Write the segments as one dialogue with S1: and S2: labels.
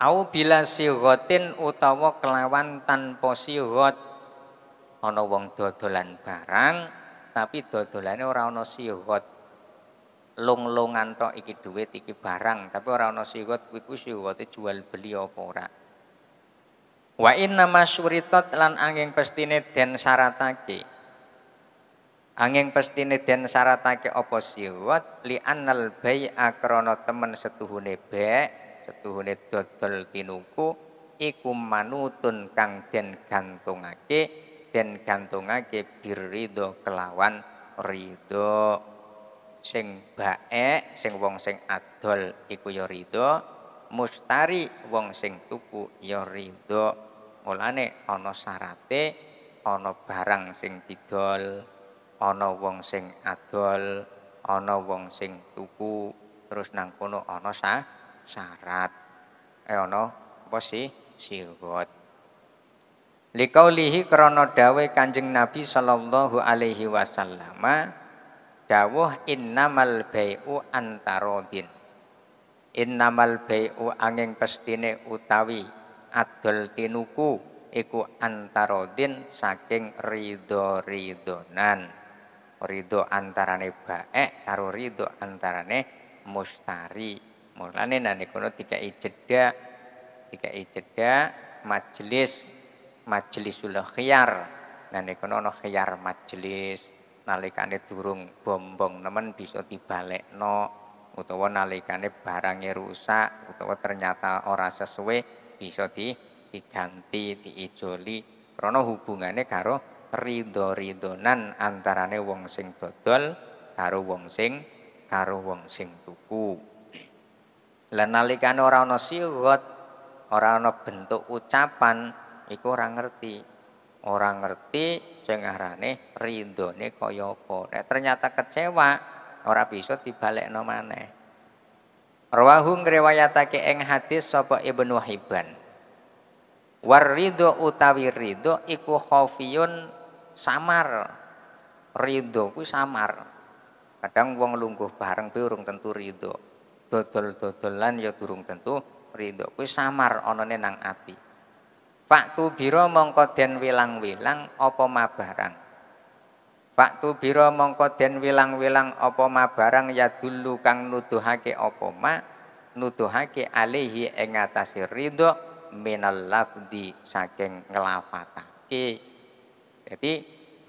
S1: au bila sighatin utawa kelawan tanpa sighat ana wong dodolan barang tapi dodolane ora ana sighat long-longan tok iki duit iki barang tapi ora ana sighat iku sighate jual beli apa ora wa inna masyuritat lan angin pestine den syaratake angin pestine den syaratake apa sighat li annal bai'a krana temen setuhune be setuhune dodol tinuku iku manutun kang den gantungake den gantungake birido kelawan ridho sing baek sing wong sing adol iku ya ridho mustari wong sing tuku ya ridho mulane ana syarate ana barang sing didol ana wong sing adol ana wong sing tuku terus nang kono ana sah syarat eh ana apa sih sigot liqaulihi krono dawuh Kanjeng Nabi sallallahu alaihi wasallam dawuh innamal bai'u antarodin, innamal bai'u angin pestine utawi adol tinuku iku antarodin saking ridho ridonan, ridho antarane baek karo ridho antarane mustari Mulane nane kono tiga ijeda, tiga ijeda majelis majelisul khiyar. Nane kono ono khiyar majelis nalikane durung bombong nemen bisa no, utawa nalikane barang rusak utawa ternyata ora sesuai bisa di diganti diijoli krana hubungane karo ridho ridonan antarane wong sing dodol karo wong sing karo wong sing tuku. Lan nalikane ora ana sigot, ora ana bentuk ucapan, iku ora ngerti. Ora ngerti sing arane rindone kaya apa. Nek ternyata kecewa, ora bisa dibalekno maneh. Rawahu ngriwayatake ing hadis sapa Ibnu Hibban. warido utawi ridho iku khafiyun samar. Ridho kuwi samar. Kadang wong lungguh bareng kuwi urung tentu ridho dodol-dodolan ya durung tentu ridho kuwi samar onone nang ati Faktu biro mongko den wilang-wilang apa mabarang Faktu biro mongko den wilang-wilang apa mabarang ya dulu kang nuduhake apa ma nuduhake alihi ing ngatasi ridho minal lafdi saking nglafatake Jadi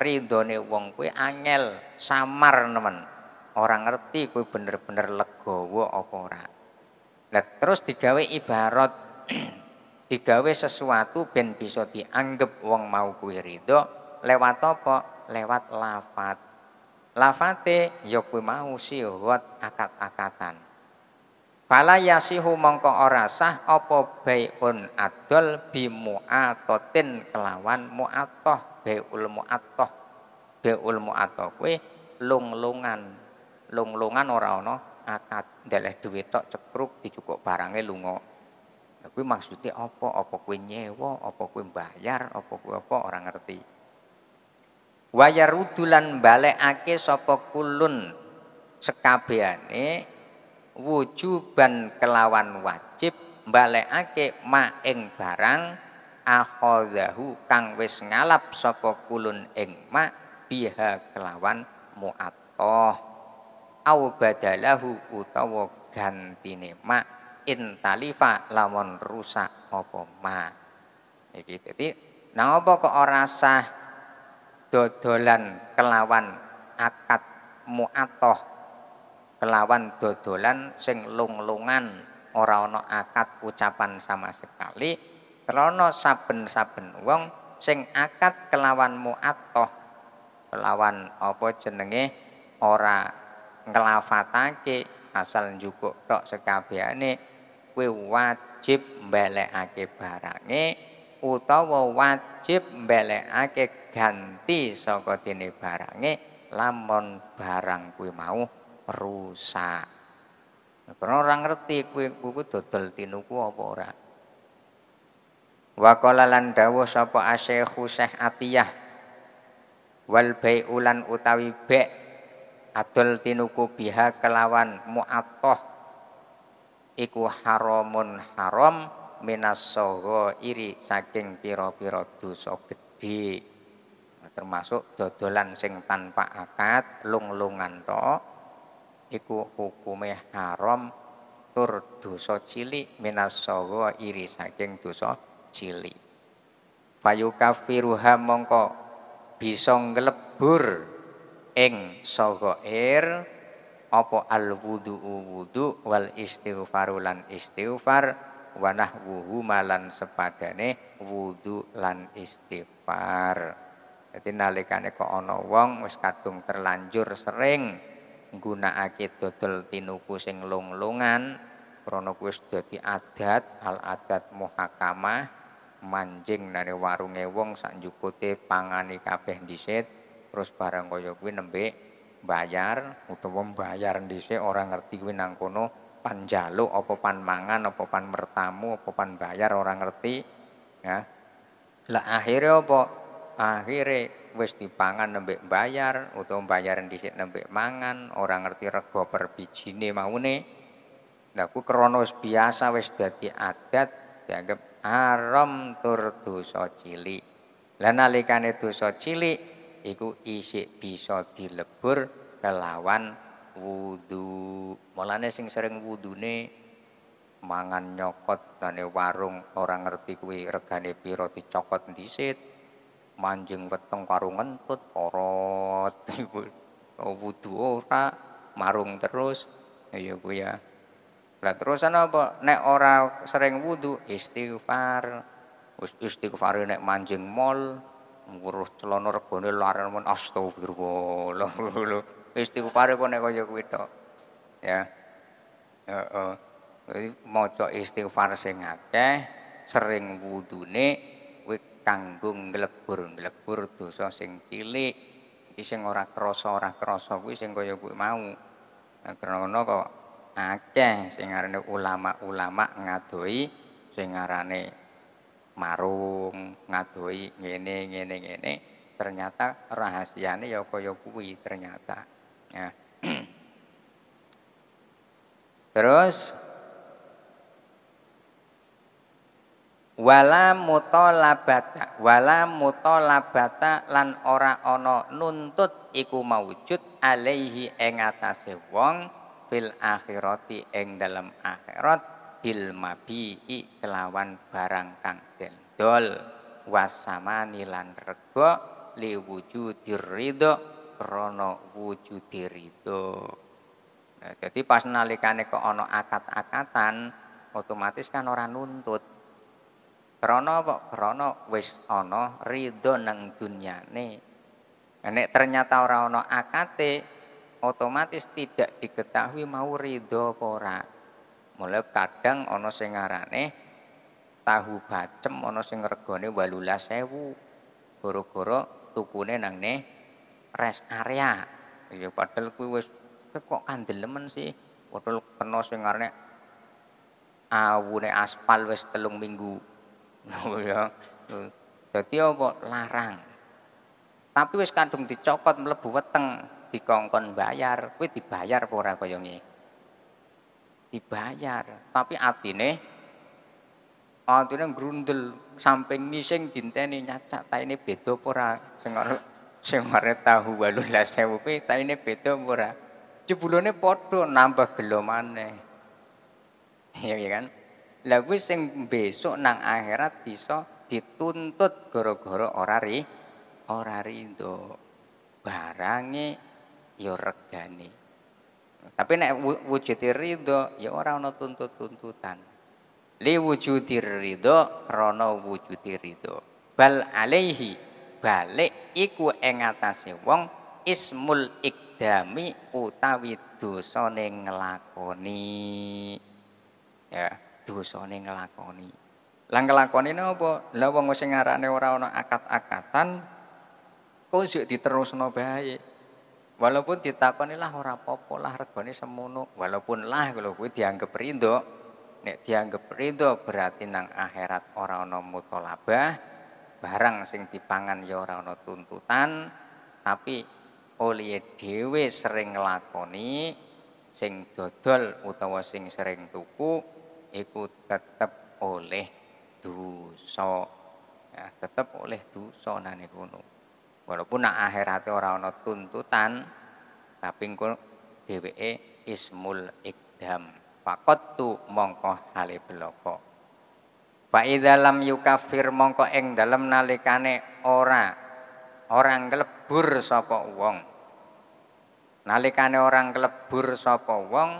S1: ridhone wong kuwi angel samar nemen orang ngerti kue bener-bener legowo apa ora. Nah, terus digawe ibarat digawe sesuatu ben bisa dianggap wong mau kue ridho lewat apa? Lewat lafat. Lafate ya kue mau siwat akat-akatan. Fala yasihu mongko ora sah apa baiun adol bi mu'atotin kelawan mu'atoh baiul mu'atoh baiul mu'atoh kuwi lung-lungan lung-lungan ora ana akad ndeleh dhuwit tok cekruk dicukuk barange lunga lha kuwi maksude apa apa kuwi nyewa apa kuwi bayar apa kuwi apa ora ngerti wayarudulan balekake sapa kulun sekabehane wujuban kelawan wajib balekake ma ing barang akhadhahu kang wis ngalap sapa kulun ing ma biha kelawan mu'attah au badalahu utawa gantine ma intalifa lawan rusak apa ma iki dadi nang apa kok ora sah dodolan kelawan akad muatoh kelawan dodolan sing lunglungan ora ana akad ucapan sama sekali krana saben-saben wong sing akad kelawan muatoh kelawan apa jenenge ora ngelafatake asal njukuk tok sekabehane kui wajib mbalekake barange utawa wajib mbalekake ganti saka dene barange lamun barang kuwi mau rusak. Karena orang ngerti kuwi kuwi dodol tinuku apa ora. Wa qala lan dawuh sapa asy Atiyah wal bai'ulan utawi be' adol tinuku biha kelawan mu'atoh iku haramun haram minas iri saking piro-piro dosa gede termasuk dodolan sing tanpa akad lunglungan to iku hukume haram tur dosa cilik minas iri saking dosa cilik firuha mongko bisa nglebur ing sogoir opo al wudu wudu wal istighfaru lan istighfar wanah wuhu malan sepadane wudu lan istighfar jadi nalikane kok ana wong wis kadung terlanjur sering nggunakake dodol tinuku sing longlongan krana kuwi dadi adat al adat muhakamah manjing dari warunge wong sak njukute pangani kabeh dhisit terus barang kaya kuwi nembe bayar utawa mbayar dhisik ora ngerti kuwi nang kono opo apa pan mangan apa pan mertamu apa pan bayar ora ngerti ya lah akhirnya apa akhirnya wis dipangan nembe bayar utawa bayaran dhisik nembe mangan ora ngerti rego per bijine maune lah ku krana wis biasa wis dadi adat dianggap haram tur dosa cilik lan nalikane dosa cilik iku isik bisa dilebur kelawan wudu. Mulane sing sering wudune mangan nyokot dane warung orang ngerti kuwi regane pira dicokot dhisit. Manjing weteng karo ngentut porot. wudhu oh, wudu ora marung terus ya kuwi ya. Lah sana apa nek ora sering wudu istighfar. Istighfar nek manjing mall ngurus celana regane laren men astagfirullah. Istighfare kok nek kaya kuwi tok. Ya. Heeh. Jadi maca istighfar sing akeh, sering wudune kuwi kanggo nglebur-nglebur dosa sing cilik. Iki sing ora krasa ora krasa kuwi sing kaya kuwi mau. Nah, karena kok akeh sing ngarane ulama-ulama ngadoi sing ngarane marung, ngadoi ngene ngene ngene. Ternyata rahasiane ya kaya kuwi ternyata. Ya. Terus wala mutolabata wala mutolabata lan ora ana nuntut iku maujud alaihi ing atase wong fil akhirati ing dalam akhirat bil mabi'i kelawan barang kang dendol wasama lan rego li wujudir ridho krono wujudir ridho nah, jadi pas nalikane ke ono akat akatan otomatis kan orang nuntut krono apa krono wis ono ridho nang dunyane nah, nek ternyata orang ono akate otomatis tidak diketahui mau ridho porak mulai kadang ono sing ngarane tahu bacem ono sing regane 18.000. Goro-goro tukune nang ne rest area. Ya padahal kuwi wis kok kandelemen sih. Padahal kena sing ngarane awune aspal wis telung minggu. ya. Dadi apa larang. Tapi wis kadung dicokot mlebu weteng dikongkon bayar, kuwi dibayar apa ora kaya ngene dibayar tapi atine atine grundel samping ngising dinteni nyacak taine beda apa ora sing sing tahu 18000 kuwi taine beda apa ora jebulane padha nambah gelomane maneh ya kan lah kuwi sing besok nang akhirat bisa dituntut gara-gara ora ri ora rindo barange ya regane tapi nek wujudir ridho ya ora ana tuntut-tuntutan. Li wujudirido, ridho krana ridho. Bal alaihi balik iku ing atase wong ismul ikdami utawi dosane nglakoni. Ya, dosane nglakoni. Lah nglakoni napa? Lah wong sing ngarane ora ana akat-akatan kok diterusno bae. Walaupun ditakoni lah ora apa-apa lah regane semono, walaupun lah kalau kuwi dianggap rindu, nek dianggap berarti nang akhirat ora ana mutolabah, barang sing dipangan ya ora ana tuntutan, tapi oleh dhewe sering nglakoni sing dodol utawa sing sering tuku iku tetep oleh dosa. Ya, tetep oleh dosa nane niku. Walaupun nak akhirate ora ana tuntutan tapi engko dheweke ismul ikdam. Fakot tu mongko hale beloko. Fa dalam yukafir mongko ing dalem nalikane ora orang kelebur sapa wong. Nalikane orang kelebur sapa wong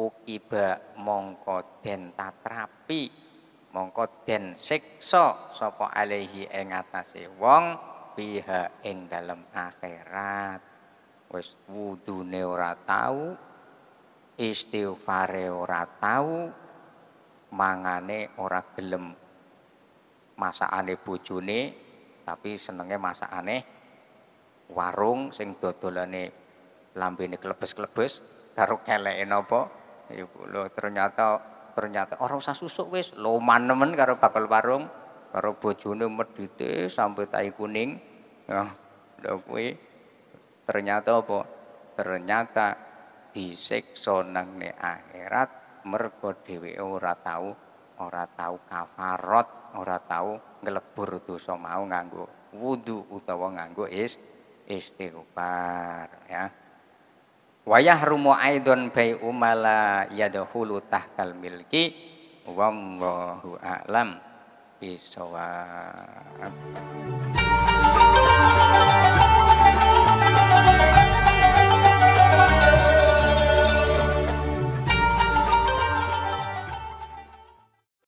S1: ukiba mongko den tatrapi mongko den siksa sapa alaihi ing atase wong fiha ing dalam akhirat wis wudune ora tau istighfare ora tau mangane ora gelem masakane bojone tapi senenge masakane warung sing dodolane lambene klebes-klebes karo keleke napa lho ternyata ternyata orang usah susuk wis loman nemen karo bakal warung karo bojone medhite sampai tai kuning ya nah, lho kuwi ternyata apa ternyata disiksa nang akhirat mergo dheweke ora tau ora tau kafarot ora tau nglebur dosa mau nganggo wudu utawa nganggo is istighfar ya wayah rumo aidon bai umala yadkhulu tahtal milki wallahu a'lam الصواب